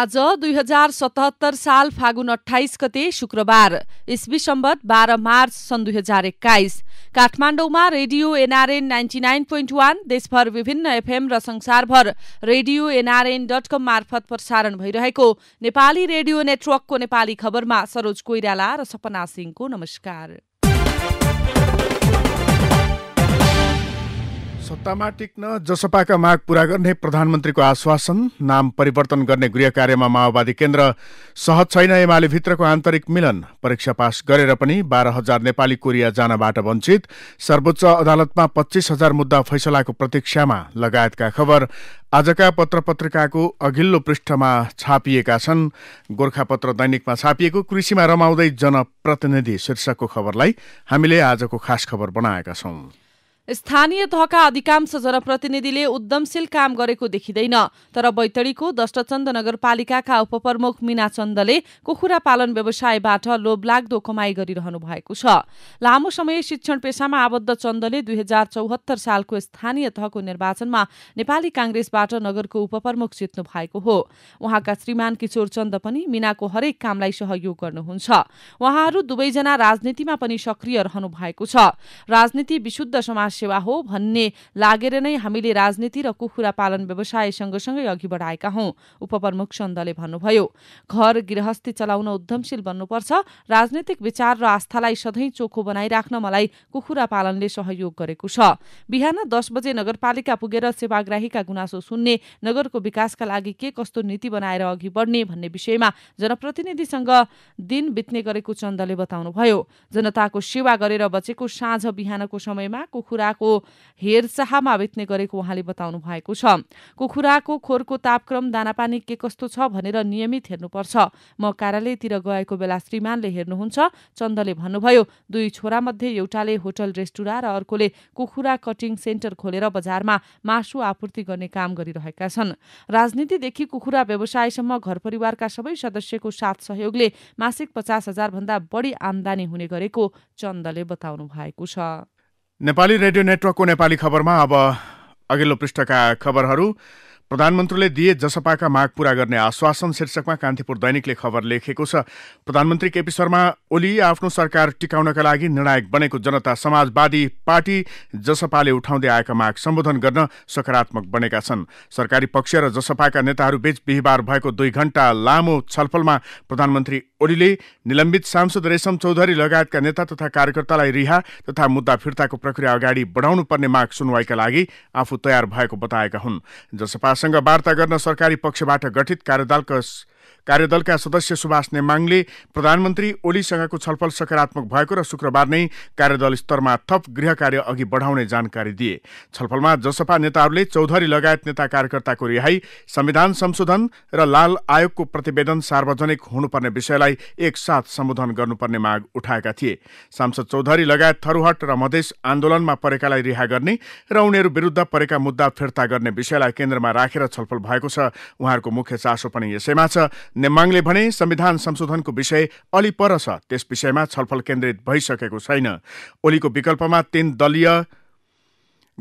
आज दुई हजार सतहत्तर साल फागुन अठाइस गते शुक्रबार इस्वी सम्बत बाह्र मार्च सन् दुई हजार एक्काइस काठमाडौँमा radio NRN ninety nine point one देशभर विभिन्न एफएम र संसारभर रेडियो एनआरएन डट कम मार्फत प्रसारण भइरहेको नेपाली रेडियो नेटवर्कको नेपाली खबरमा सरोज कोइराला र सपना सिंहको नमस्कार सत्तामा टिक्न जसपाका माग पूरा गर्ने प्रधानमन्त्रीको आश्वासन नाम परिवर्तन गर्ने गृह कार्यमा माओवादी केन्द्र सहज छैन एमाले भित्रको आन्तरिक मिलन परीक्षा पास गरेर पनि बाह्र हजार नेपाली कोरिया जानबाट वञ्चित सर्वोच्च अदालतमा पच्चिस हजार मुद्दा फैसलाको प्रतीक्षामा लगायतका खबर आजका पत्र पत्रिकाको अघिल्लो पृष्ठमा छापिएका छन् गोर्खापत्र दैनिकमा छापिएको कृषिमा रमाउँदै जनप्रतिनिधि शीर्षकको खबरलाई हामीले आजको खास खबर बनाएका छौं स्थानीय तहका अधिकांश जनप्रतिनिधिले उद्यमशील काम गरेको देखिँदैन तर बैतडीको दष्टचन्द नगरपालिकाका उपप्रमुख मीना चन्दले कुखुरा पालन व्यवसायबाट लोभलाग्दो कमाई गरिरहनु भएको छ लामो समय शिक्षण पेसामा आबद्ध चन्दले दुई हजार चौहत्तर सालको स्थानीय तहको निर्वाचनमा नेपाली काङ्ग्रेसबाट नगरको उपप्रमुख जित्नु भएको हो उहाँका श्रीमान किशोर चन्द पनि मीनाको हरेक कामलाई सहयोग गर्नुहुन्छ उहाँहरू दुवैजना राजनीतिमा पनि सक्रिय रहनु भएको छ राजनीति विशुद्ध समाज सेवा हो भन्ने लागेर नै हामीले राजनीति र कुखुरा पालन व्यवसाय सँगसँगै अघि बढाएका हौ उपप्रमुख चन्दले भन्नुभयो घर गृहस्थी चलाउन उद्यमशील बन्नुपर्छ राजनैतिक विचार र आस्थालाई सधैँ चोखो बनाइराख्न मलाई कुखुरा पालनले सहयोग गरेको छ बिहान दस बजे नगरपालिका पुगेर सेवाग्राहीका गुनासो सुन्ने नगरको विकासका लागि के कस्तो नीति बनाएर अघि बढ्ने भन्ने विषयमा जनप्रतिनिधिसँग दिन बित्ने गरेको चन्दले बताउनुभयो जनताको सेवा गरेर बचेको साँझ बिहानको समयमा कुखुरा कुखुराको हेरचाहमा बित्ने गरेको उहाँले बताउनु भएको छ कुखुराको खोरको तापक्रम दानापानी के कस्तो छ भनेर नियमित हेर्नुपर्छ म कार्यालयतिर गएको बेला श्रीमानले हेर्नुहुन्छ चन्दले भन्नुभयो दुई छोरामध्ये एउटाले होटल रेस्टुरा र अर्कोले कुखुरा कटिङ सेन्टर खोलेर बजारमा मासु आपूर्ति गर्ने काम गरिरहेका छन् राजनीतिदेखि कुखुरा व्यवसायसम्म घर परिवारका सबै सदस्यको साथ सहयोगले मासिक पचास हजारभन्दा बढी आमदानी हुने गरेको चन्दले बताउनु भएको छ नेपाली रेडियो नेटवर्कको नेपाली खबरमा अब अघिल्लो पृष्ठका खबरहरू प्रधानमन्त्रीले दिए जसपाका माग पूरा गर्ने आश्वासन शीर्षकमा कान्तिपुर दैनिकले खबर लेखेको छ प्रधानमन्त्री केपी शर्मा ओली आफ्नो सरकार टिकाउनका लागि निर्णायक बनेको जनता समाजवादी पार्टी जसपाले उठाउँदै आएका माग सम्बोधन गर्न सकारात्मक बनेका छन् सरकारी पक्ष र जसपाका नेताहरूबीच बिहिबार भएको दुई घण्टा लामो छलफलमा प्रधानमन्त्री ओलीले निलम्बित सांसद रेशम चौधरी लगायतका नेता तथा कार्यकर्तालाई रिहा तथा मुद्दा फिर्ताको प्रक्रिया अगाडि बढाउनु पर्ने माग सुनवाईका लागि आफू तयार भएको बताएका हुन् जसपा उहाँसँग वार्ता गर्न सरकारी पक्षबाट गठित कार्यदलको कार्यदलका सदस्य सुभाष नेमाङले प्रधानमन्त्री ओलीसँगको छलफल सकारात्मक भएको र शुक्रबार नै कार्यदल स्तरमा थप गृह कार्य अघि बढाउने जानकारी दिए छलफलमा जसपा नेताहरूले चौधरी लगायत नेता कार्यकर्ताको रिहाई संविधान संशोधन र लाल आयोगको प्रतिवेदन सार्वजनिक हुनुपर्ने विषयलाई एकसाथ सम्बोधन गर्नुपर्ने माग उठाएका थिए सांसद चौधरी लगायत थरूहट र मधेस आन्दोलनमा परेकालाई रिहा गर्ने र उनीहरू विरूद्ध परेका मुद्दा फिर्ता गर्ने विषयलाई केन्द्रमा राखेर छलफल भएको छ उहाँहरूको मुख्य चासो पनि यसैमा छ नेमाङले भने संविधान संशोधनको विषय अलि पर छ त्यस विषयमा छलफल केन्द्रित भइसकेको छैन ओलीको विकल्पमा तीन दलीय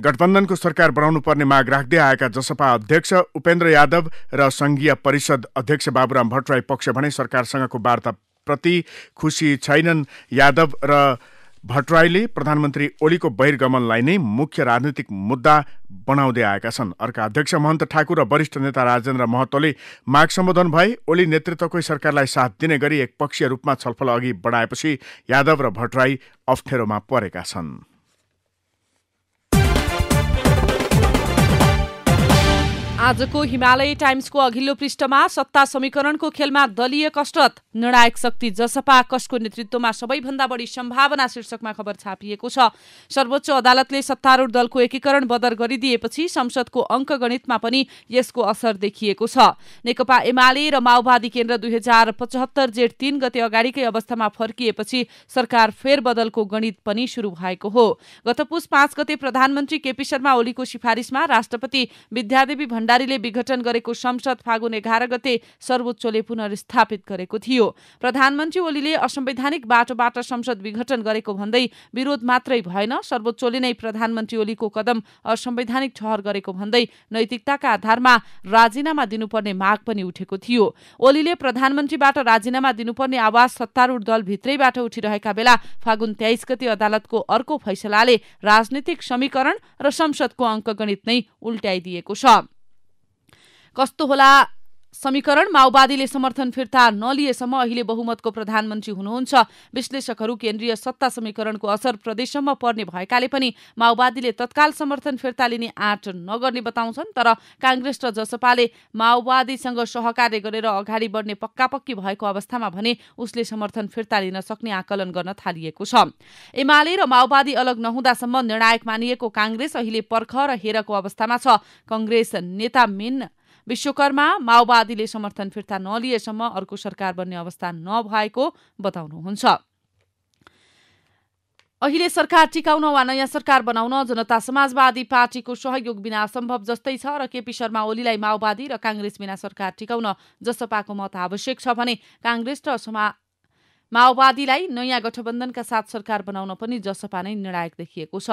गठबन्धनको सरकार बनाउनु पर्ने माग राख्दै आएका जसपा अध्यक्ष उपेन्द्र यादव र संघीय परिषद अध्यक्ष बाबुराम भट्टराई पक्ष भने सरकारसँगको वार्ताप्रति खुसी छैनन् यादव र भट्टराईले प्रधानमन्त्री ओलीको बहिर्गमनलाई नै मुख्य राजनीतिक मुद्दा बनाउँदै आएका छन् अर्का अध्यक्ष महन्त ठाकुर र वरिष्ठ नेता राजेन्द्र महतोले माग सम्बोधन भए ओली नेतृत्वकै सरकारलाई साथ दिने गरी एकपक्षीय रूपमा छलफल अघि बढाएपछि यादव र भट्टराई अप्ठ्यारोमा परेका छन् आजको हिमालय टाइम्सको अघिल्लो पृष्ठमा सत्ता समीकरणको खेलमा दलीय कसरत निर्णायक शक्ति जसपा कसको नेतृत्वमा सबैभन्दा बढी सम्भावना शीर्षकमा खबर छापिएको छ सर्वोच्च अदालतले सत्तारूढ दलको एकीकरण बदर गरिदिएपछि संसदको अङ्कगणितमा पनि यसको असर देखिएको छ नेकपा एमाले र माओवादी केन्द्र दुई हजार पचहत्तर जेठ तीन गते अगाडिकै अवस्थामा फर्किएपछि सरकार फेरबदलको गणित पनि शुरू भएको हो गत पुष पाँच गते प्रधानमन्त्री केपी शर्मा ओलीको सिफारिसमा राष्ट्रपति विद्यादेवी भण्डारी भण्डारीले विघटन गरेको संसद फागुन एघार गते सर्वोच्चले पुनर्स्थापित गरेको थियो प्रधानमन्त्री ओलीले असंवैधानिक बाटोबाट संसद विघटन गरेको भन्दै विरोध मात्रै भएन सर्वोच्चले नै प्रधानमन्त्री ओलीको कदम असंवैधानिक ठहर गरेको भन्दै नैतिकताका आधारमा राजीनामा दिनुपर्ने माग पनि उठेको थियो ओलीले प्रधानमन्त्रीबाट राजीनामा दिनुपर्ने आवाज सत्तारूढ दलभित्रैबाट उठिरहेका बेला फागुन तेइस गति अदालतको अर्को फैसलाले राजनीतिक समीकरण र संसदको अङ्कगणित नै उल्ट्याइदिएको छ कस्तो होला समीकरण माओवादीले समर्थन फिर्ता नलिएसम्म अहिले बहुमतको प्रधानमन्त्री हुनुहुन्छ विश्लेषकहरू केन्द्रीय सत्ता समीकरणको असर प्रदेशसम्म पर्ने भएकाले पनि माओवादीले तत्काल समर्थन फिर्ता लिने आँट नगर्ने बताउँछन् तर काङ्ग्रेस र जसपाले माओवादीसँग सहकार्य गरेर अगाडि बढ्ने पक्कापक्की भएको अवस्थामा भने उसले समर्थन फिर्ता लिन सक्ने आकलन गर्न थालिएको छ एमाले र माओवादी अलग नहुँदासम्म निर्णायक मानिएको काङ्ग्रेस अहिले पर्ख र हेरको अवस्थामा छ कङ्ग्रेस नेता मिन विश्वकर्मा माओवादीले समर्थन फिर्ता नलिएसम्म अर्को सरकार बन्ने अवस्था नभएको बताउनुहुन्छ अहिले सरकार टिकाउन वा नयाँ सरकार बनाउन जनता समाजवादी पार्टीको सहयोग बिना सम्भव जस्तै छ र केपी शर्मा ओलीलाई माओवादी र काङ्ग्रेस बिना सरकार टिकाउन जसपाको मत आवश्यक छ भने काङ्ग्रेस र समा माओवादीलाई नयाँ गठबन्धनका साथ सरकार बनाउन पनि जसपा नै निर्णायक देखिएको छ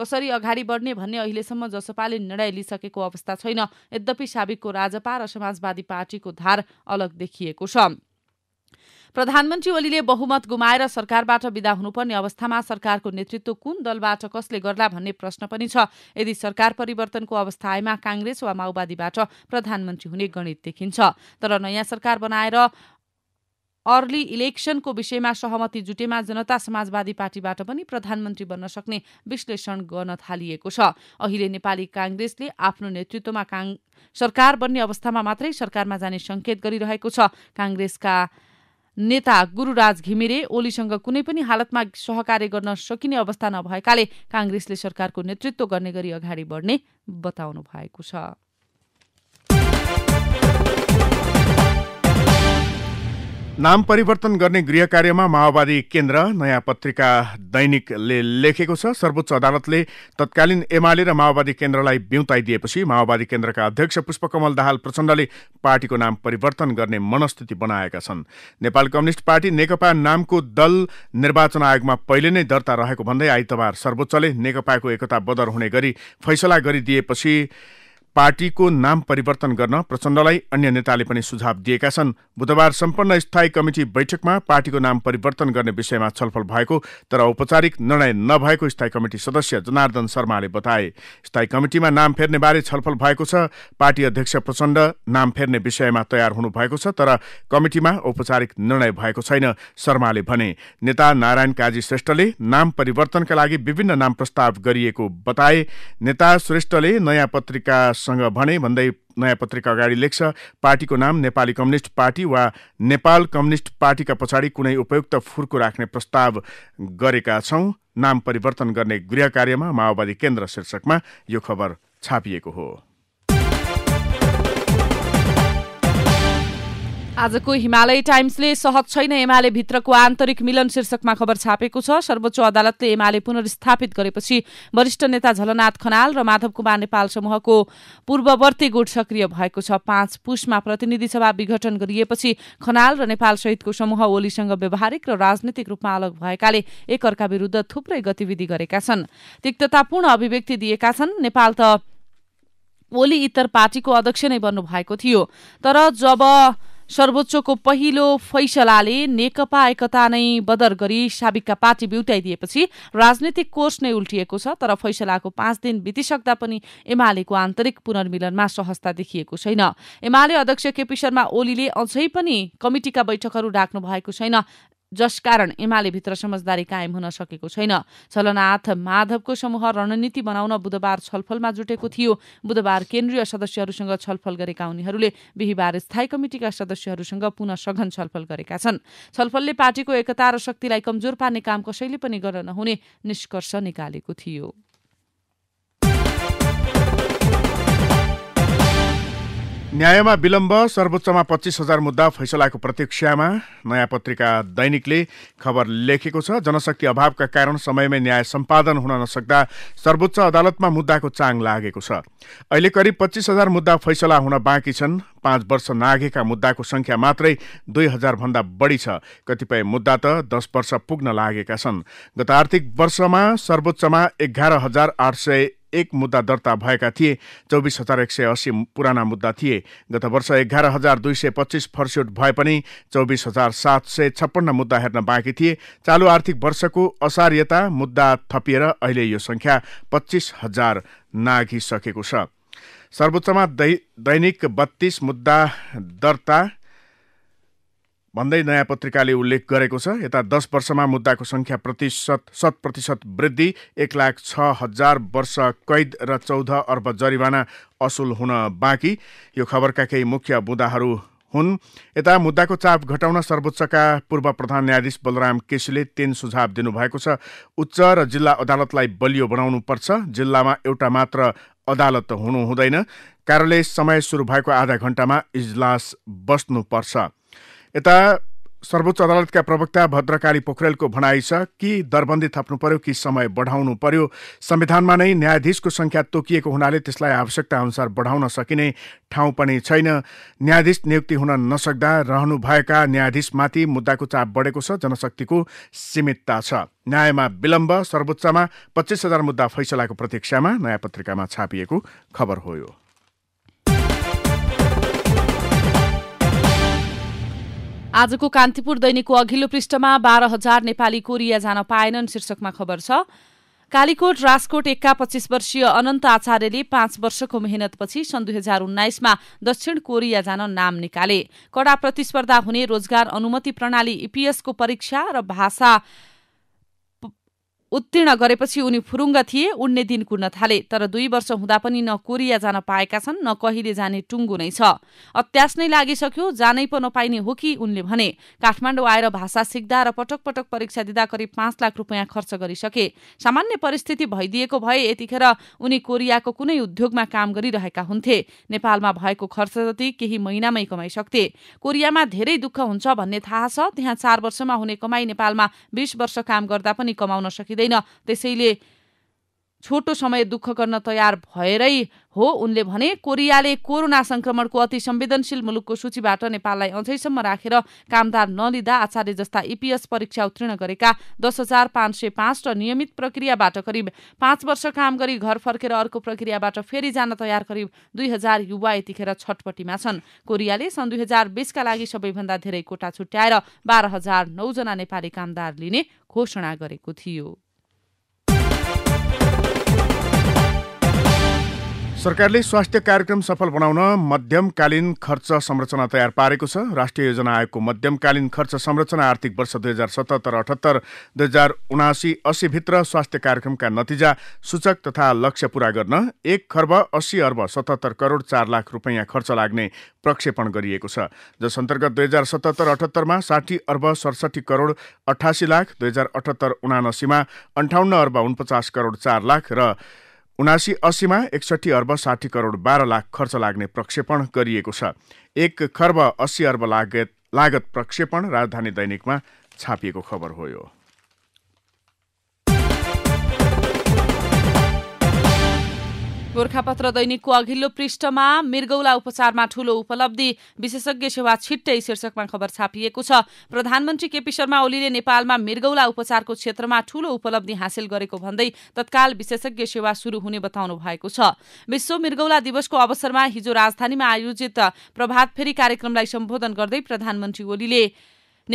कसरी अगाडि बढ्ने भन्ने अहिलेसम्म जसपाले निर्णय लिइसकेको अवस्था छैन यद्यपि साबिकको राजपा र समाजवादी पार्टीको धार अलग देखिएको छ प्रधानमन्त्री ओलीले बहुमत गुमाएर सरकारबाट विदा हुनुपर्ने अवस्थामा सरकारको नेतृत्व कुन दलबाट कसले गर्ला भन्ने प्रश्न पनि छ यदि सरकार परिवर्तनको अवस्था आएमा काङ्ग्रेस वा माओवादीबाट प्रधानमन्त्री हुने गणित देखिन्छ तर नयाँ सरकार बनाएर अर्ली इलेक्सनको विषयमा सहमति जुटेमा जनता समाजवादी पार्टीबाट पनि प्रधानमन्त्री बन्न सक्ने विश्लेषण गर्न थालिएको छ अहिले नेपाली काङ्ग्रेसले आफ्नो नेतृत्वमा सरकार बन्ने अवस्थामा मात्रै सरकारमा जाने संकेत गरिरहेको छ काङ्ग्रेसका नेता गुरुराज घिमिरे ओलीसँग कुनै पनि हालतमा सहकार्य गर्न सकिने अवस्था नभएकाले काङ्ग्रेसले सरकारको नेतृत्व गर्ने गरी अगाडि बढ्ने बताउनु भएको छ नाम परिवर्तन गर्ने गृह कार्यमा माओवादी केन्द्र नयाँ पत्रिका दैनिकले लेखेको छ सर्वोच्च अदालतले तत्कालीन एमाले र माओवादी केन्द्रलाई बिउताइदिएपछि माओवादी केन्द्रका अध्यक्ष पुष्पकमल दाहाल प्रचण्डले पार्टीको नाम परिवर्तन गर्ने मनस्थिति बनाएका छन् नेपाल कम्युनिष्ट पार्टी नेकपा नामको दल निर्वाचन आयोगमा पहिले नै दर्ता रहेको भन्दै आइतबार सर्वोच्चले नेकपाको एकता बदर हुने गरी फैसला गरिदिएपछि पार्टीको नाम परिवर्तन गर्न प्रचण्डलाई अन्य नेताले पनि सुझाव दिएका छन् बुधबार सम्पन्न स्थायी कमिटी बैठकमा पार्टीको नाम परिवर्तन गर्ने विषयमा छलफल भएको तर औपचारिक निर्णय नभएको स्थायी कमिटी सदस्य जनार्दन शर्माले बताए स्थायी कमिटीमा नाम फेर्ने बारे छलफल भएको छ पार्टी अध्यक्ष प्रचण्ड नाम फेर्ने विषयमा तयार हुनु भएको छ तर कमिटीमा औपचारिक निर्णय भएको छैन शर्माले भने नेता नारायण काजी श्रेष्ठले नाम परिवर्तनका लागि विभिन्न नाम प्रस्ताव गरिएको बताए नेता श्रेष्ठले नयाँ पत्रिका सँग भने भन्दै नयाँ पत्रिका अगाडि लेख्छ पार्टीको नाम नेपाली कम्युनिस्ट पार्टी वा नेपाल कम्युनिस्ट पार्टीका पछाडि कुनै उपयुक्त फुर्को राख्ने प्रस्ताव गरेका छौँ नाम परिवर्तन गर्ने गृह कार्यमा माओवादी केन्द्र शीर्षकमा यो खबर छापिएको हो आजको हिमालय टाइम्सले सहज छैन एमाले भित्रको आन्तरिक मिलन शीर्षकमा खबर छापेको छ सर्वोच्च अदालतले एमाले पुनर्स्थापित गरेपछि वरिष्ठ नेता झलनाथ खनाल र माधव कुमार नेपाल समूहको पूर्ववर्ती गुट सक्रिय भएको छ पाँच पुसमा प्रतिनिधि सभा विघटन गरिएपछि खनाल र नेपाल सहितको समूह ओलीसँग व्यवहारिक र राजनीतिक रूपमा अलग भएकाले एकअर्का विरूद्ध थुप्रै गतिविधि गरेका छन् तिक्ततापूर्ण अभिव्यक्ति दिएका छन् नेपाल त ओली इतर पार्टीको अध्यक्ष नै बन्नु भएको थियो तर जब सर्वोच्चको पहिलो फैसलाले नेकपा एकता नै बदर गरी साबिकका पार्टी ब्युत्याइदिएपछि राजनीतिक कोष नै उल्टिएको छ तर फैसलाको पाँच दिन बितिसक्दा पनि एमालेको आन्तरिक पुनर्मिलनमा सहजता देखिएको छैन एमाले अध्यक्ष केपी शर्मा ओलीले अझै पनि कमिटिका बैठकहरू राख्नु भएको छैन जसकारण एमालेभित्र समझदारी कायम हुन सकेको छैन चलनाथ माधवको समूह रणनीति बनाउन बुधबार छलफलमा जुटेको थियो बुधबार केन्द्रीय सदस्यहरूसँग छलफल गरेका उनीहरूले बिहिबार स्थायी कमिटिका सदस्यहरूसँग पुनः सघन छलफल गरेका छन् छलफलले पार्टीको एकता र शक्तिलाई कमजोर पार्ने काम कसैले पनि गर्न नहुने निष्कर्ष निकालेको थियो न्यायमा विलम्ब सर्वोच्चमा पच्चिस हजार मुद्दा फैसलाको प्रतीक्षामा नयाँ पत्रिका दैनिकले खबर लेखेको छ जनशक्ति अभावका कारण समयमै न्याय सम्पादन हुन नसक्दा सर्वोच्च अदालतमा मुद्दाको चाङ लागेको छ अहिले करिब पच्चिस हजार मुद्दा फैसला हुन बाँकी छन् पाँच वर्ष नागेका मुद्दाको संख्या मात्रै दुई हजारभन्दा बढी छ कतिपय मुद्दा त दस वर्ष पुग्न लागेका छन् गत आर्थिक वर्षमा सर्वोच्चमा एघार हजार आठ सय एक मुद्दा दर्ता भएका थिए चौबिस हजार एक सय अस्सी पुराना मुद्दा थिए गत वर्ष एघार हजार दुई सय पच्चिस फर्स्युट भए पनि चौबिस हजार सात सय छप्पन्न मुद्दा हेर्न बाँकी थिए चालु आर्थिक वर्षको असार्यता मुद्दा थपिएर अहिले यो सङ्ख्या पच्चिस हजार नाघिसकेको छ सर्वोच्चमा दैनिक बत्तीस मुद्दा दर्ता भन्दै नयाँ पत्रिकाले उल्लेख गरेको छ यता दस वर्षमा मुद्दाको सङ्ख्या प्रतिशत शत प्रतिशत वृद्धि एक लाख छ हजार वर्ष कैद र चौध अर्ब जरिवाना असुल हुन बाँकी यो खबरका केही मुख्य बुँदाहरू हुन् यता मुद्दाको चाप घटाउन सर्वोच्चका पूर्व प्रधान न्यायाधीश बलराम केसीले तीन सुझाव दिनुभएको छ उच्च र जिल्ला अदालतलाई बलियो बनाउनुपर्छ जिल्लामा एउटा मात्र अदालत हुनुहुँदैन कार्यालय समय सुरु भएको आधा घण्टामा इजलास बस्नुपर्छ यता सर्वोच्च अदालतका प्रवक्ता भद्रकाली पोखरेलको भनाइ छ कि दरबन्दी थप्नु पर्यो कि समय बढाउनु पर्यो संविधानमा नै न्यायाधीशको संख्या तोकिएको हुनाले त्यसलाई आवश्यकता अनुसार बढाउन सकिने ठाउँ पनि छैन न्यायाधीश नियुक्ति हुन नसक्दा रहनुभएका न्यायाधीशमाथि मुद्दाको चाप बढेको छ जनशक्तिको सीमितता छ न्यायमा विलम्ब सर्वोच्चमा पच्चिस हजार मुद्दा फैसलाको प्रतीक्षामा नयाँ पत्रिकामा छापिएको खबर हो आजको कान्तिपुर दैनिकको अघिल्लो पृष्ठमा बाह्र हजार नेपाली कोरिया जान पाएनन् शीर्षकमा खबर छ कालीकोट राजकोट एक्का पच्चिस वर्षीय अनन्त आचार्यले पाँच वर्षको मेहनतपछि सन् दुई हजार उन्नाइसमा दक्षिण कोरिया जान नाम निकाले कडा प्रतिस्पर्धा हुने रोजगार अनुमति प्रणाली इपिएसको परीक्षा र भाषा उत्तीर्ण गरेपछि उनी फुरुङ्ग थिए उड्ने दिन कुर्न थाले तर दुई वर्ष हुँदा पनि न कोरिया जान पाएका छन् न कहिले जाने टुङ्गु नै छ अत्यास नै लागिसक्यो जानै पो नपाइने हो कि उनले भने काठमाडौँ आएर भाषा सिक्दा र पटक पटक परीक्षा दिँदा करिब पाँच लाख रुपियाँ खर्च गरिसके सामान्य परिस्थिति भइदिएको भए यतिखेर उनी कोरियाको कुनै उद्योगमा काम गरिरहेका हुन्थे नेपालमा भएको खर्च जति केही महिनामै कमाइसक्थे कोरियामा धेरै दुःख हुन्छ भन्ने थाहा छ त्यहाँ चार वर्षमा हुने कमाई नेपालमा बीस वर्ष काम गर्दा पनि कमाउन सकिँदैन दिँदैन त्यसैले छोटो समय दुःख गर्न तयार भएरै हो उनले भने कोरियाले कोरोना संक्रमणको अति संवेदनशील मुलुकको सूचीबाट नेपाललाई अझैसम्म राखेर कामदार नलिँदा आचार्य जस्ता इपिएस परीक्षा उत्तीर्ण गरेका दस हजार पाँच सय पाँच र नियमित प्रक्रियाबाट करिब पाँच वर्ष काम गरी घर फर्केर अर्को प्रक्रियाबाट फेरि जान तयार करिब दुई हजार युवा यतिखेर छटपट्टिमा छन् कोरियाले सन् दुई हजार बिसका लागि सबैभन्दा धेरै कोटा छुट्याएर बाह्र हजार नौजना नेपाली कामदार लिने घोषणा गरेको थियो सरकारले स्वास्थ्य कार्यक्रम सफल बनाउन मध्यमकालीन खर्च संरचना तयार पारेको छ राष्ट्रिय योजना आयोगको मध्यमकालीन खर्च संरचना आर्थिक वर्ष दुई हजार सतहत्तर अठहत्तर दुई हजार उनासी अस्सीभित्र स्वास्थ्य कार्यक्रमका नतिजा सूचक तथा लक्ष्य पूरा गर्न एक खर्ब अस्सी अर्ब सतहत्तर करोड चार लाख रुपियाँ खर्च लाग्ने प्रक्षेपण गरिएको छ जस अन्तर्गत दुई हजार सतहत्तर अठहत्तरमा साठी अर्ब सडसठी करोड अठासी लाख दुई हजार अठहत्तर उनासीमा अन्ठाउन्न अर्ब उनपचास करोड चार लाख र उनासी अस्सीमा एकसट्ठी अर्ब साठी करोड बाह्र लाख खर्च लाग्ने प्रक्षेपण गरिएको छ एक खर्ब अस्सी अर्ब लागत लागत प्रक्षेपण राजधानी दैनिकमा छापिएको खबर हो गोर्खापत्र दैनिकको अघिल्लो पृष्ठमा मिर्गौला उपचारमा ठूलो उपलब्धि विशेषज्ञ सेवा छिट्टै शीर्षकमा खबर छापिएको छ प्रधानमन्त्री केपी शर्मा ओलीले नेपालमा मिर्गौला उपचारको क्षेत्रमा ठूलो उपलब्धि हासिल गरेको भन्दै तत्काल विशेषज्ञ सेवा शुरू हुने बताउनु भएको छ विश्व मिर्गौला दिवसको अवसरमा हिजो राजधानीमा आयोजित प्रभात प्रभातफेरी कार्यक्रमलाई सम्बोधन गर्दै प्रधानमन्त्री ओलीले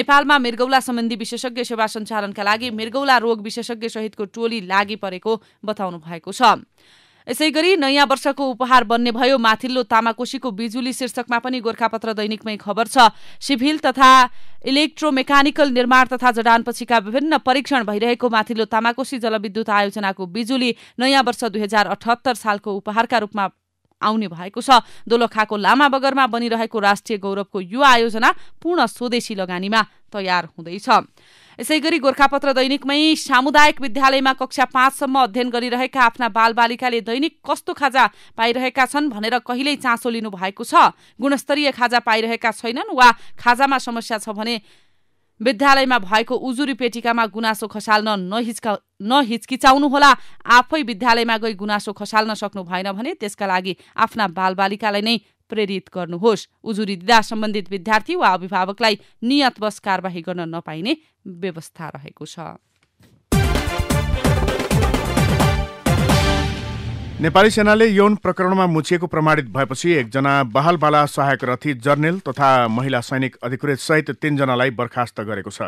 नेपालमा मिर्गौला सम्बन्धी विशेषज्ञ सेवा सञ्चालनका लागि मिर्गौला रोग विशेषज्ञ सहितको टोली लागि परेको बताउनु भएको छ यसै गरी नयाँ वर्षको उपहार बन्ने भयो माथिल्लो तामाकोशीको बिजुली शीर्षकमा पनि गोर्खापत्र दैनिकमै खबर छ सिभिल तथा इलेक्ट्रोमेकानिकल निर्माण तथा जडानपछिका विभिन्न परीक्षण भइरहेको माथिल्लो तामाकोशी जलविद्युत आयोजनाको बिजुली नयाँ वर्ष दुई हजार अठहत्तर सालको उपहारका रूपमा आउने भएको छ दोलखाको लामा बगरमा बनिरहेको राष्ट्रिय गौरवको यो आयोजना पूर्ण स्वदेशी लगानीमा तयार हुँदैछ यसै गरी गोर्खापत्र दैनिकमै सामुदायिक विद्यालयमा कक्षा पाँचसम्म अध्ययन गरिरहेका आफ्ना बालबालिकाले दैनिक कस्तो खाजा पाइरहेका छन् भनेर कहिल्यै चासो लिनु भएको छ गुणस्तरीय खाजा पाइरहेका छैनन् वा खाजामा समस्या छ भने विद्यालयमा भएको उजुरी पेटिकामा गुनासो खसाल्न नहिचका नहिचकिचाउनुहोला आफै विद्यालयमा गई गुनासो खसाल्न सक्नु भएन भने त्यसका लागि आफ्ना बालबालिकालाई नै प्रेरित गर्नुहोस् उजुरी दिँदा सम्बन्धित विद्यार्थी वा अभिभावकलाई नियतवश कारवाही गर्न नपाइने व्यवस्था रहेको छ नेपाली सेनाले यौन प्रकरणमा मुछिएको प्रमाणित भएपछि एकजना बहालबाला सहायक रथी जर्नेल तथा महिला सैनिक अधिकृत सहित तीनजनालाई बर्खास्त गरेको छ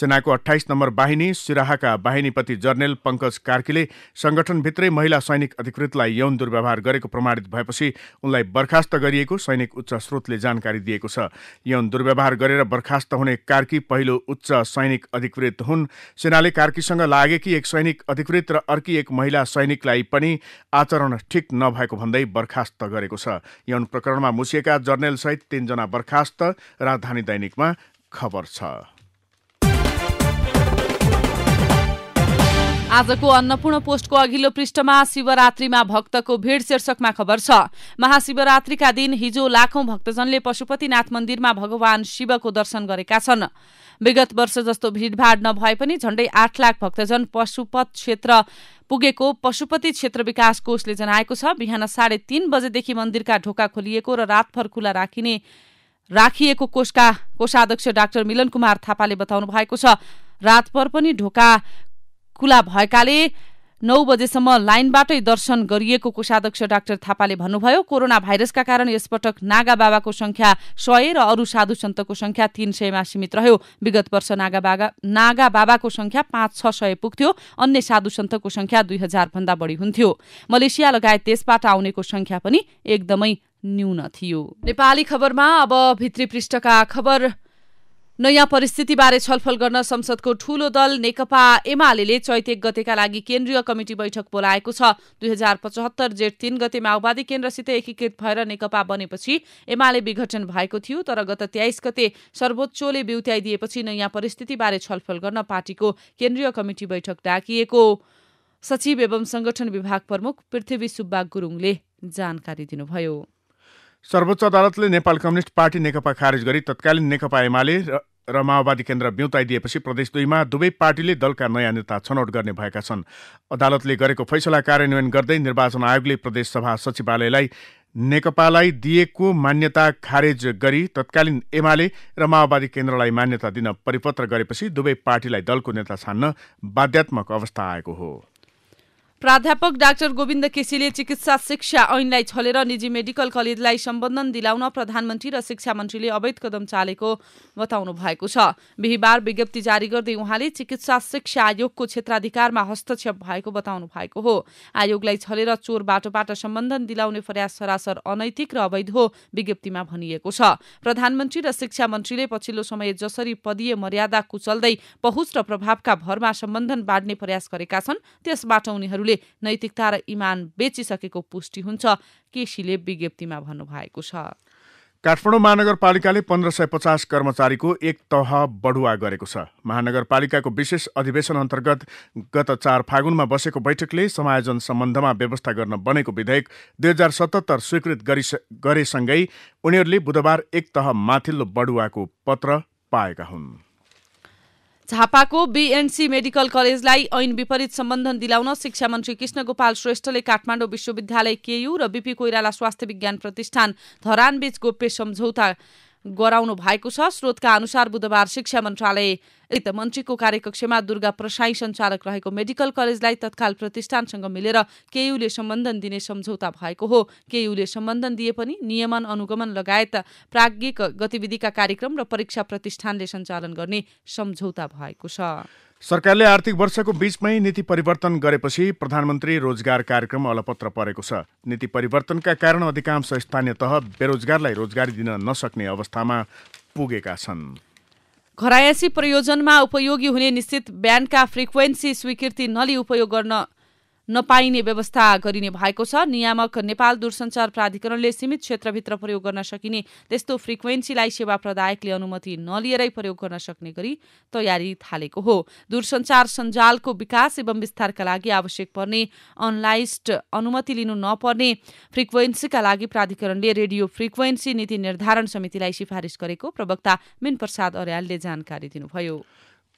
सेनाको अठाइस नम्बर वाहिनी सिराहाका बाहिनीपति जर्नेल पंकज कार्कीले संगठनभित्रै महिला सैनिक अधिकृतलाई यौन दुर्व्यवहार गरेको प्रमाणित भएपछि उनलाई बर्खास्त गरिएको सैनिक उच्च स्रोतले जानकारी दिएको छ यौन दुर्व्यवहार गरेर बर्खास्त हुने कार्की पहिलो उच्च सैनिक अधिकृत हुन् सेनाले कार्कीसँग लागेकी एक सैनिक अधिकृत र अर्की एक महिला सैनिकलाई पनि आचरण ठिक नभएको भन्दै बर्खास्त गरेको छ यौन प्रकरणमा मुसिएका जर्नेलसहित तीनजना बर्खास्त राजधानी दैनिकमा खबर छ आजको अन्नपूर्ण पोस्टको अघिल्लो पृष्ठमा शिवरात्रीमा भक्तको भीड़ शीर्षकमा खबर छ महाशिवरात्रीका दिन हिजो लाखौं भक्तजनले पशुपतिनाथ मन्दिरमा भगवान शिवको दर्शन गरेका छन् विगत वर्ष जस्तो भीडभाड नभए पनि झण्डै आठ लाख भक्तजन पशुपत क्षेत्र पुगेको पशुपति क्षेत्र विकास कोषले जनाएको छ बिहान साढे तीन बजेदेखि मन्दिरका ढोका खोलिएको र रातभर खुला राखिने राखिएको कोषका कोषाध्यक्ष डाक्टर मिलन कुमार थापाले बताउनु भएको छ रातभर पनि ढोका खुला भएकाले नौ बजेसम्म लाइनबाटै दर्शन गरिएको कोषाध्यक्ष डाक्टर थापाले भन्नुभयो कोरोना भाइरसका कारण यसपटक नागा बाबाको संख्या सय र अरू साधु सन्तको संख्या तीन सयमा सीमित रह्यो विगत वर्ष नागा बाबा नागा बाबाको संख्या पाँच छ सय पुग्थ्यो अन्य साधु सन्तको संख्या दुई हजार भन्दा बढी हुन्थ्यो मलेसिया लगायत देशबाट आउनेको संख्या पनि एकदमै न्यून थियो नेपाली खबरमा अब भित्री पृष्ठका खबर नयाँ परिस्थितिबारे छलफल गर्न संसदको ठूलो दल नेकपा एमाले चैत एक गतेका लागि केन्द्रीय कमिटी बैठक बोलाएको छ दुई हजार पचहत्तर जेठ तीन गते माओवादी केन्द्रसित एकीकृत भएर नेकपा बनेपछि एमाले विघटन भएको थियो तर गत त्याइस गते सर्वोच्चले बिउत्याइदिएपछि नयाँ परिस्थितिबारे छलफल गर्न पार्टीको केन्द्रीय कमिटी बैठक डाकिएको सचिव एवं संगठन विभाग प्रमुख पृथ्वी सुब्बा गुरुङले जानकारी दिनुभयो सर्वोच्च अदालतले नेपाल कम्युनिस्ट पार्टी नेकपा खारेज गरी तत्कालीन नेकपा एमाले र माओवादी केन्द्र ब्युताइदिएपछि प्रदेश दुईमा दुवै पार्टीले दलका नयाँ नेता छनौट गर्ने भएका छन् अदालतले गरेको फैसला कार्यान्वयन गर्दै निर्वाचन आयोगले प्रदेशसभा सचिवालयलाई नेकपालाई दिएको मान्यता खारेज गरी तत्कालीन एमाले र माओवादी केन्द्रलाई मान्यता दिन परिपत्र गरेपछि दुवै पार्टीलाई दलको नेता छान्न बाध्यात्मक अवस्था आएको हो प्राध्यापक डाक्टर गोविन्द केसीले चिकित्सा शिक्षा ऐनलाई छलेर निजी मेडिकल कलेजलाई सम्बन्धन दिलाउन प्रधानमन्त्री र शिक्षा मन्त्रीले अवैध कदम चालेको बताउनु भएको छ बिहिबार विज्ञप्ति जारी गर्दै उहाँले चिकित्सा शिक्षा आयोगको क्षेत्राधिकारमा हस्तक्षेप भएको बताउनु भएको हो आयोगलाई छलेर चोर बाटोबाट सम्बन्धन दिलाउने प्रयास सरासर अनैतिक र अवैध हो विज्ञप्तिमा भनिएको छ प्रधानमन्त्री र शिक्षा मन्त्रीले पछिल्लो समय जसरी पदीय मर्यादा कुचल्दै पहुँच र प्रभावका भरमा सम्बन्धन बाँड्ने प्रयास गरेका छन् त्यसबाट उनीहरूले नैतिकता र इमान बेचिसकेको पुष्टि हुन्छ केसीले विज्ञप्तिमा भन्नुभएको छ काठमाडौँ महानगरपालिकाले पन्ध्र सय पचास कर्मचारीको एक तह बढुवा गरेको छ महानगरपालिकाको विशेष अधिवेशन अन्तर्गत गत चार फागुनमा बसेको बैठकले समायोजन सम्बन्धमा व्यवस्था गर्न बनेको विधेयक दुई हजार सतहत्तर स्वीकृत गरिस गरेसँगै उनीहरूले बुधबार एक तह माथिल्लो बढुवाको पत्र पाएका हुन् झापाको बिएनसी मेडिकल कलेजलाई ऐन विपरीत सम्बन्धन दिलाउन शिक्षा मन्त्री कृष्ण गोपाल श्रेष्ठले काठमाडौँ विश्वविद्यालय केयु र बिपी कोइराला स्वास्थ्य विज्ञान प्रतिष्ठान धरानबीच गोप्य सम्झौता गराउनु भएको छ स्रोतका अनुसार बुधबार शिक्षा मन्त्रालय मन्त्रीको कार्यकक्षमा दुर्गा प्रसाई सञ्चालक रहेको मेडिकल कलेजलाई तत्काल प्रतिष्ठानसँग मिलेर केयुले सम्बन्धन दिने सम्झौता भएको हो केयुले सम्बन्धन दिए पनि नियमन अनुगमन लगायत प्राज्ञिक गतिविधिका कार्यक्रम र परीक्षा प्रतिष्ठानले सञ्चालन गर्ने सम्झौता भएको छ सरकारले आर्थिक वर्षको बीचमै नीति परिवर्तन गरेपछि प्रधानमन्त्री रोजगार कार्यक्रम अलपत्र परेको छ नीति परिवर्तनका कारण अधिकांश स्थानीय तह बेरोजगारलाई रोजगारी दिन नसक्ने अवस्थामा पुगेका छन् घरायसी प्रयोजनमा उपयोगी हुने निश्चित ब्यान्डका फ्रिक्वेन्सी स्वीकृति नलि उपयोग गर्न नपाइने व्यवस्था गरिने भएको छ नियामक नेपाल दूरसञ्चार प्राधिकरणले सीमित क्षेत्रभित्र प्रयोग गर्न सकिने त्यस्तो फ्रिक्वेन्सीलाई सेवा प्रदायकले अनुमति नलिएरै प्रयोग गर्न सक्ने गरी तयारी थालेको हो दूरसञ्चार सञ्जालको विकास एवं विस्तारका लागि आवश्यक पर्ने अनलाइस्ड अनुमति लिनु नपर्ने फ्रिक्वेन्सीका लागि प्राधिकरणले रेडियो फ्रिक्वेन्सी नीति निर्धारण समितिलाई सिफारिस गरेको प्रवक्ता मिन प्रसाद अर्यालले जानकारी दिनुभयो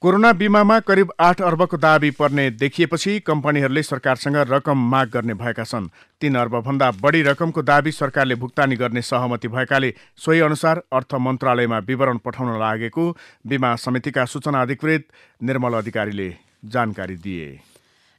कोरोना बिमामा करिब आठ अर्बको दावी पर्ने देखिएपछि कम्पनीहरूले सरकारसँग रकम माग गर्ने भएका छन् तीन अर्बभन्दा बढी रकमको दावी सरकारले भुक्तानी गर्ने सहमति भएकाले सोही अनुसार अर्थ मन्त्रालयमा विवरण पठाउन लागेको बिमा समितिका सूचना अधिकृत निर्मल अधिकारीले जानकारी दिए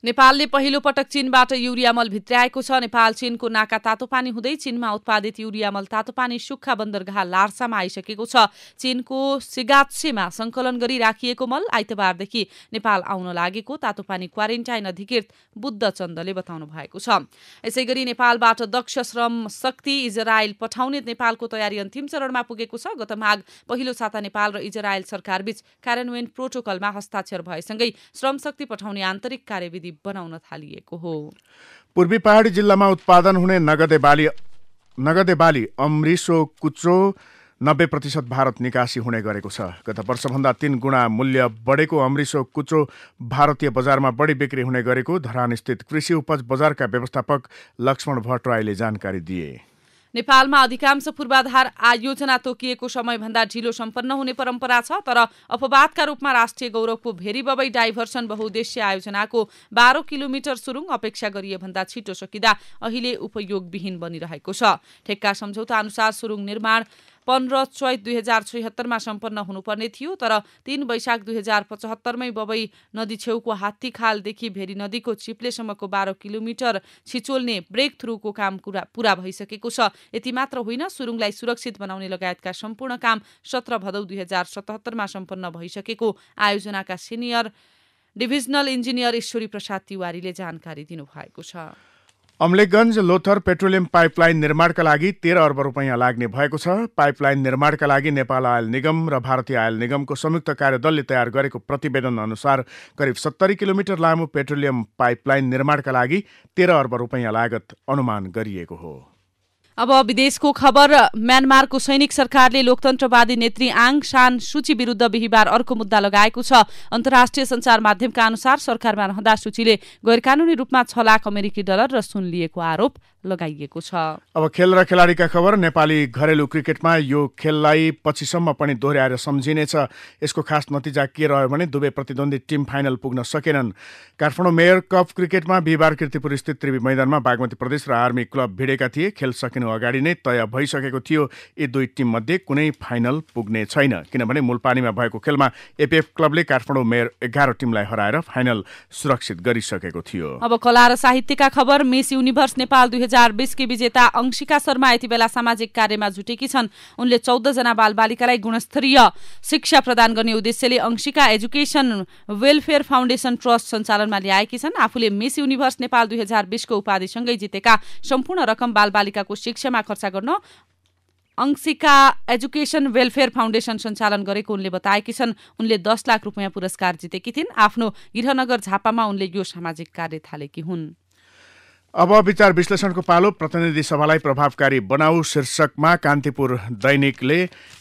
नेपालले पहिलो पटक चीनबाट मल भित्राएको छ नेपाल चीनको नाका तातोपानी हुँदै चीनमा उत्पादित युरियामल तातो पानी सुक्खा बन्दरगाह लार्सामा आइसकेको छ चीनको सिगात्सेमा संकलन गरी राखिएको मल आइतबारदेखि नेपाल आउन लागेको तातोपानी क्वारेन्टाइन अधिकृत बुद्ध चन्दले बताउनु भएको छ यसैगरी नेपालबाट दक्ष श्रम शक्ति इजरायल पठाउने नेपालको तयारी अन्तिम चरणमा पुगेको छ गत माघ पहिलो साता नेपाल र इजरायल सरकारबीच कार्यान्वयन प्रोटोकलमा हस्ताक्षर भएसँगै श्रम शक्ति पठाउने आन्तरिक कार्यविधि बनाउन थालिएको हो पूर्वी पहाडी जिल्लामा उत्पादन हुने नगदे बाली नगदे बाली अम्रिसो कुचो नब्बे प्रतिशत भारत निकासी हुने गरेको छ गत वर्षभन्दा तिन गुणा मूल्य बढेको अम्रिसो कुचो भारतीय बजारमा बढी बिक्री हुने गरेको धरानस्थित कृषि उपज बजारका व्यवस्थापक लक्ष्मण भट्टराईले जानकारी दिए नेपालमा अधिकांश पूर्वाधार आयोजना तोकिएको समयभन्दा ढिलो सम्पन्न हुने परम्परा छ तर अपवादका रूपमा राष्ट्रिय गौरवको भेरी बबै डाइभर्सन बहुद्देश्य आयोजनाको बाह्र किलोमिटर सुरुङ अपेक्षा गरिएभन्दा छिटो सकिँदा अहिले उपयोगविहीन बनिरहेको छ ठेक्का सम्झौता अनुसार सुरुङ निर्माण पन्ध्र चैत दुई हजार छैहत्तरमा सम्पन्न हुनुपर्ने थियो तर तीन वैशाख दुई हजार पचहत्तरमै बबई नदी छेउको हात्ती खालदेखि भेरी नदीको चिप्लेसम्मको बाह्र किलोमिटर छिचोल्ने ब्रेक थ्रुको काम कुरा पूरा भइसकेको छ यति मात्र होइन सुरुङलाई सुरक्षित बनाउने लगायतका सम्पूर्ण काम सत्र भदौ दुई हजार सतहत्तरमा सम्पन्न भइसकेको आयोजनाका senior divisional engineer Ishwari Prasad तिवारीले जानकारी दिनुभएको छ अम्लेगञ्ज लोथर पेट्रोलियम पाइपलाइन निर्माणका लागि तेह्र अर्ब रुपियाँ लाग्ने भएको छ पाइपलाइन निर्माणका लागि नेपाल आयल निगम र भारतीय आयल निगमको संयुक्त कार्यदलले तयार गरेको प्रतिवेदन अनुसार करिब सत्तरी किलोमिटर लामो पेट्रोलियम पाइपलाइन निर्माणका लागि तेह्र अर्ब रुपियाँ लागत अनुमान गरिएको हो अब विदेशको खबर म्यानमारको सैनिक सरकारले लोकतन्त्रवादी नेत्री आङ सान सूची विरूद्ध बिहिबार अर्को मुद्दा लगाएको छ अन्तर्राष्ट्रिय संचार माध्यमका अनुसार सरकारमा रहँदा सूचीले कानूनी रूपमा छ लाख अमेरिकी डलर र सुन लिएको आरोप लगाइएको छ अब खेल र खेलाडीका खबर नेपाली घरेलु क्रिकेटमा यो खेललाई पछिसम्म पनि दोहोऱ्याएर सम्झिनेछ यसको खास नतिजा के रह्यो भने दुवै प्रतिद्वन्दी टिम फाइनल पुग्न सकेनन् काठमाडौँ मेयर कप क्रिकेटमा बिहिबार किर्तिपुर स्थित त्रिवी मैदानमा बागमती प्रदेश र आर्मी क्लब भिडेका थिए खेल सकिनु अगाडि नै तय भइसकेको थियो यी दुई टिममध्ये कुनै फाइनल पुग्ने छैन किनभने मूलपानीमा भएको खेलमा एपिएफ क्लबले काठमाडौँ मेयर एघार टिमलाई हराएर फाइनल सुरक्षित गरिसकेको थियो अब कला र साहित्यका खबर मिस युनिभर्स नेपाल दुई हजार बिसकी विजेता अंशिका शर्मा यति बेला सामाजिक कार्यमा जुटेकी छन् उनले चौधजना बालबालिकालाई गुणस्तरीय शिक्षा प्रदान गर्ने उद्देश्यले Anshika education welfare foundation trust सञ्चालनमा ल्याएकी छन् आफूले मिस युनिभर्स नेपाल दुई हजार बिसको उपाधिसँगै जितेका सम्पूर्ण रकम बाल बालबालिकाको शिक्षामा खर्च गर्न अंशिका एजुकेशन वेलफेयर फाउन्डेसन सञ्चालन गरेको उनले बताएकी छन् उनले दस लाख रुपियाँ पुरस्कार जितेकी थिइन् आफ्नो गृहनगर झापामा उनले यो सामाजिक कार्य थालेकी हुन् अब विचार विश्लेषणको पालो प्रतिनिधि सभालाई प्रभावकारी बनाऊ शीर्षकमा कान्तिपुर दैनिकले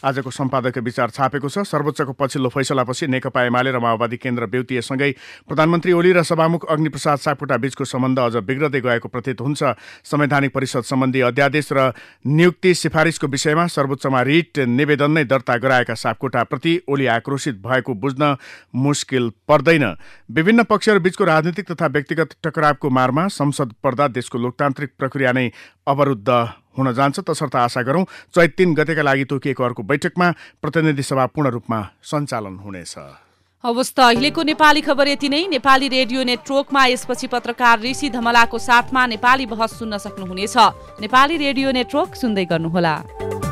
आजको सम्पादकीय विचार छापेको छ सर्वोच्चको पछिल्लो फैसलापछि नेकपा एमाले र माओवादी केन्द्र बेउतिएसँगै प्रधानमन्त्री ओली र सभामुख अग्निप्रसाद सापकोटा बीचको सम्बन्ध अझ बिग्रदै गएको प्रतीत हुन्छ संवैधानिक परिषद सम्बन्धी अध्यादेश र नियुक्ति सिफारिसको विषयमा सर्वोच्चमा रिट निवेदन नै दर्ता गराएका सापकोटाप्रति ओली आक्रोशित भएको बुझ्न मुस्किल पर्दैन विभिन्न पक्षहरू बीचको राजनीतिक तथा व्यक्तिगत टकरावको मारमा संसद गर्दा देशको लोकतान्त्रिक प्रक्रिया नै अवरुद्ध हुन जान्छ तसर्थ आशा गरौँ चैत तिन गतेका लागि तोकिएको अर्को बैठकमा प्रतिनिधि सभा पूर्ण रूपमा सञ्चालन हुनेछ हवस् त अहिलेको नेपाली खबर यति नै नेपाली रेडियो नेटवर्कमा यसपछि पत्रकार ऋषि धमलाको साथमा नेपाली बहस सुन्न सक्नुहुनेछ नेपाली रेडियो नेटवर्क सुन्दै गर्नुहोला